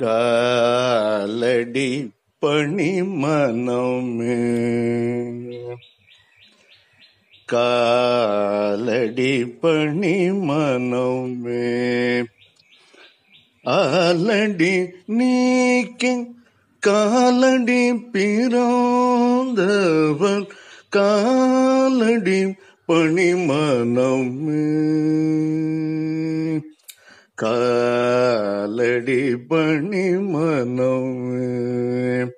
காலடி பணிமனமே காலடி பணிமனமே ஆலடி நீக்கி காலடி பிறந்தவன் காலடி பணிமனமே காலடி பணி மனம்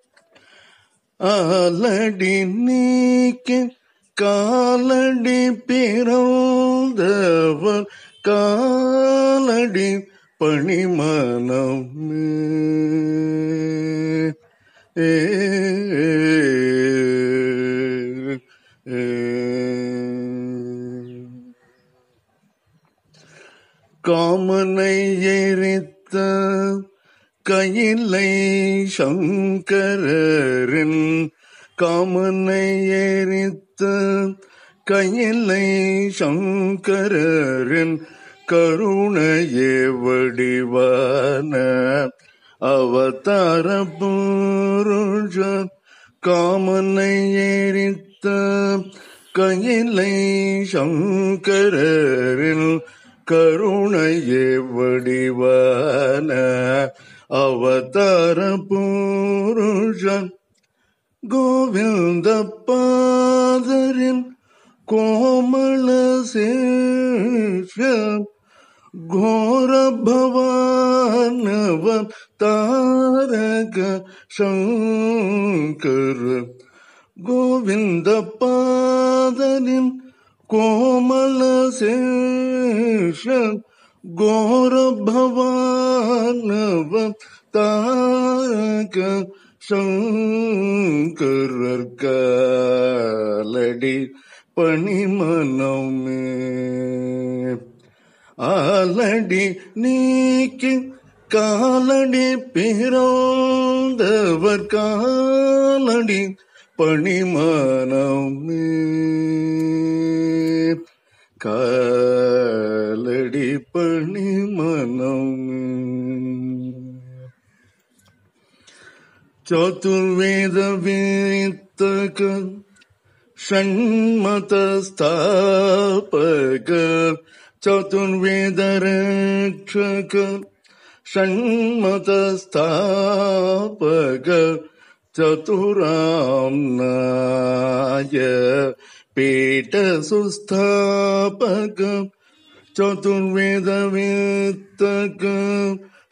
ஆலடி நீக்க காலடி பிறந்தவர் காலடி பணிமனம் ஏ காமனை எரித்த கையில்லை சங்கரின் காமனை எரித்த கையில்லை சங்கரின் கருணையே வடிவான அவதார புருஷ காமனை எரித்த கையில்லை சங்கரின் கருணையே வடிவன அவதார பூருஷன் கோவிந்த பாதரின் கோமள சேஷன் கோரபவானவன் தாரக சங்கர் கோவிந்த பாதரின் கோமல சேஷன் கோரபவானவதாக பணிமனமே ஆலடி நீக்கி காலடி பிறந்தவர் காலடி பணிமானமே காலடி பணிமனம் चतुर्वेद वित्तक षण्मतस्थापक चतुर्वेदरक्षक षण्मतस्थापक चतुराम्नाय पीठसुस्थापकम् चतुर्वेदवित्तक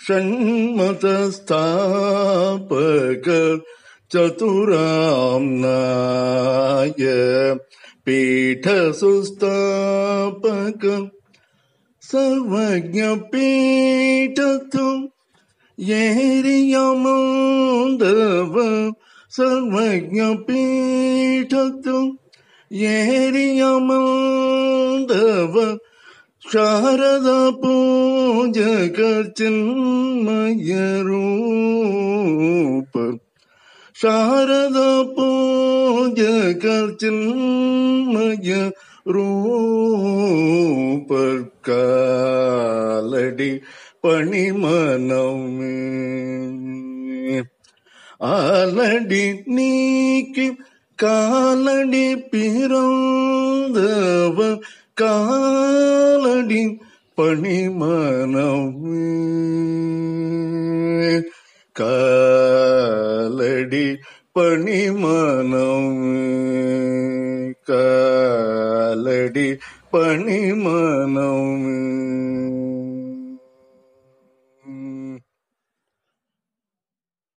षण्मतस्थापक चतुराम्नाय पीठसुस्थापक सर्वज्ञपीठत्वम् ஏரியமாந்தவ சர்வஜ பீட்டத்தும் ஏரியமாந்தவ சாரத பூஜ கச்சின்மயரூப சாரத பூஜ கச்சின்மய ரூபர் காலடி பணிமனம் ஆலடி நீக்கி காலடி பிறந்தவ காலடி பணிமனம் காலடி பணிமனம் காலடி பணிமனம்